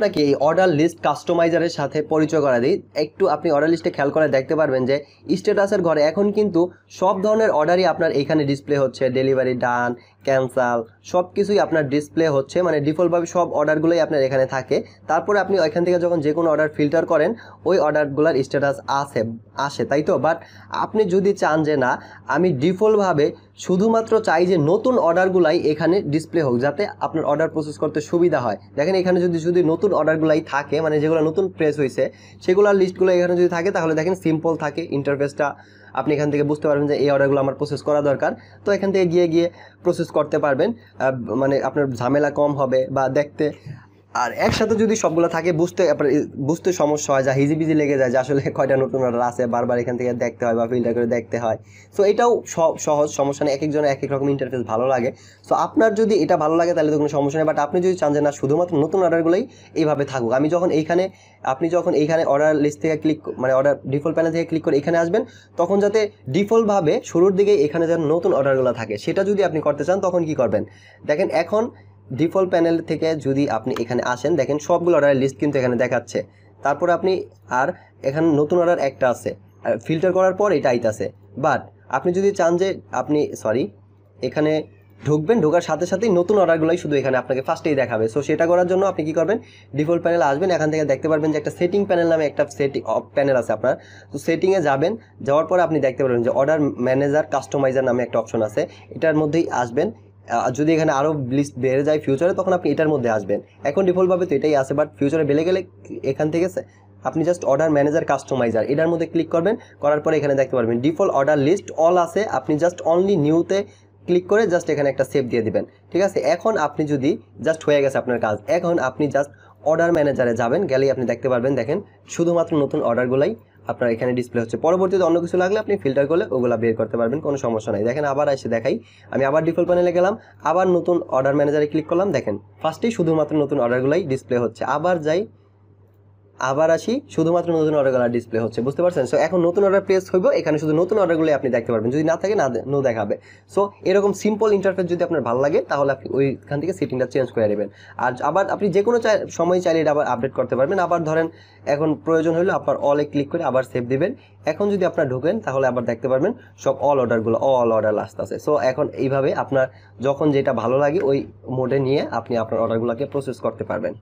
আপনাকে এই order list কাস্টমাইজারের সাথে পরিচয় করা দিই একটু আপনি অর্ডার লিস্টে খেয়াল করে দেখতে পারবেন যে স্ট্যাটাসের ঘরে এখন কিন্তু সব ধরনের অর্ডারই আপনার এখানে ডিসপ্লে হচ্ছে ডেলিভারি ডান ক্যান্সাল সব কিছুই আপনার ডিসপ্লে হচ্ছে মানে ডিফল্টভাবে সব অর্ডারগুলোই আপনার এখানে থাকে তারপরে আপনি ওইখান থেকে যখন যে কোনো অর্ডার ফিল্টার করেন ওই অর্ডারগুলোর স্ট্যাটাস আসে আসে তাই তো বাট আপনি যদি চান যে না আমি ডিফল্টভাবে শুধুমাত্র চাই যে নতুন অর্ডারগুলাই এখানে ডিসপ্লে হোক যাতে আপনার অর্ডার প্রসেস করতে সুবিধা হয় দেখেন এখানে যদি যদি নতুন অর্ডারগুলাই থাকে মানে যেগুলো নতুন প্রেস হয়েছে সেগুলোর লিস্টগুলো এখানে যদি থাকে তাহলে দেখেন সিম্পল থাকে ইন্টারফেসটা আপনি এখান থেকে বুঝতে পারবেন যে এই অর্ডারগুলো আমার প্রসেস করা দরকার তো এখান থেকে গিয়ে গিয়ে প্রসেস করতে পারবেন মানে আপনার ঝামেলা কম হবে বা দেখতে আর একসাথে যদি সবগুলো থাকে বুঝতে বুঝতে সমস্যা হয় যা হিজিবিজি লেগে যায় যে আসলে কয়টা নতুন অর্ডার আছে বারবার এখান থেকে দেখতে হয় বা ফিল্টার করে দেখতে হয় সো এটাও সহজ সমস্যা নেই এক একজনের এক এক রকম ইন্টারফেস ভালো লাগে সো আপনার যদি এটা ভালো লাগে তাহলে তো কোনো সমস্যা নেই বাট আপনি যদি চান যে না শুধুমাত্র নতুন অর্ডারগুলোই এইভাবে থাকুক আমি যখন এইখানে আপনি যখন এইখানে অর্ডার লিস্ট থেকে ক্লিক মানে অর্ডার ডিফল্ট প্যানেল থেকে ক্লিক করে এখানে আসবেন তখন যাতে ডিফল্টভাবে শুরুর দিকে এখানে যেন নতুন অর্ডারগুলো থাকে সেটা যদি আপনি করতে চান তখন কি করবেন দেখেন এখন ডিফল্ট প্যানেল থেকে যদি আপনি এখানে আসেন দেখেন সবগুলো অর্ডারের লিস্ট কিন্তু এখানে দেখাচ্ছে তারপর আপনি আর এখানে নতুন অর্ডার একটা আছে ফিল্টার করার পর এটা আইতাছে বাট আপনি যদি চান যে আপনি সরি এখানে ঢুকবেন ঢোকার সাথে সাথেই নতুন অর্ডারগুলোই শুধু এখানে আপনাকে ফার্স্টেই দেখাবে সো সেটা করার জন্য আপনি কি করবেন ডিফল্ট প্যানেল আসবেন এখান থেকে দেখতে পারবেন যে একটা সেটিং প্যানেল নামে একটা সেটিং প্যানেল আছে আপনার তো সেটিংয়ে যাবেন যাওয়ার পর আপনি দেখতে পারবেন যে অর্ডার ম্যানেজার কাস্টমাইজার নামে একটা অপশন আছে এটার মধ্যেই আসবেন যদি এখানে আরও লিস্ট বেড়ে যায় ফিউচারে তখন আপনি এটার মধ্যে আসবেন এখন ডিফল্টভাবে তো এটাই আসে বাট ফিউচারে বেড়ে গেলে এখান থেকে আপনি জাস্ট অর্ডার ম্যানেজার কাস্টমাইজার এটার মধ্যে ক্লিক করবেন করার পরে এখানে দেখতে পারবেন ডিফল্ট অর্ডার লিস্ট অল আছে আপনি জাস্ট অনলি নিউতে ক্লিক করে জাস্ট এখানে একটা সেভ দিয়ে দিবেন ঠিক আছে এখন আপনি যদি জাস্ট হয়ে গেছে আপনার কাজ এখন আপনি জাস্ট অর্ডার ম্যানেজারে যাবেন গেলেই আপনি দেখতে পারবেন দেখেন শুধুমাত্র নতুন অর্ডারগুলাই আপনার এখানে ডিসপ্লে হচ্ছে পরবর্তীতে অন্য কিছু লাগলে আপনি ফিল্টার করলে ওগুলো বের করতে পারবেন কোনো সমস্যা নাই দেখেন আবার এসে দেখাই আমি আবার ডিফল্ট প্যানেলে গেলাম আবার নতুন অর্ডার ম্যানেজারে ক্লিক করলাম দেখেন ফার্স্টেই শুধুমাত্র নতুন অর্ডারগুলোই ডিসপ্লে হচ্ছে আবার যাই আবার আসি শুধুমাত্র নতুন অর্ডারগুলো ডিসপ্লে হচ্ছে বুঝতে পারছেন সো এখন নতুন অর্ডার প্লেস হইব এখানে শুধু নতুন অর্ডারগুলো আপনি দেখতে পারবেন যদি না থাকে না নো দেখাবে সো এরকম সিম্পল ইন্টারফেস যদি আপনার ভালো লাগে তাহলে আপনি ওইখান থেকে সেটিংটা চেঞ্জ করে নেবেন আর আবার আপনি যে কোনো সময় চাইলে এটা আবার আপডেট করতে পারবেন আবার ধরেন এখন প্রয়োজন হলো আপনার অলে ক্লিক করে আবার সেভ দিবেন এখন যদি আপনার ঢোকেন তাহলে আবার দেখতে পারবেন সব অল অর্ডারগুলো অল অর্ডার লাস্ট আছে সো এখন এইভাবে আপনার যখন যেটা ভালো লাগে ওই মোডে নিয়ে আপনি আপনার অর্ডারগুলোকে প্রসেস করতে পারবেন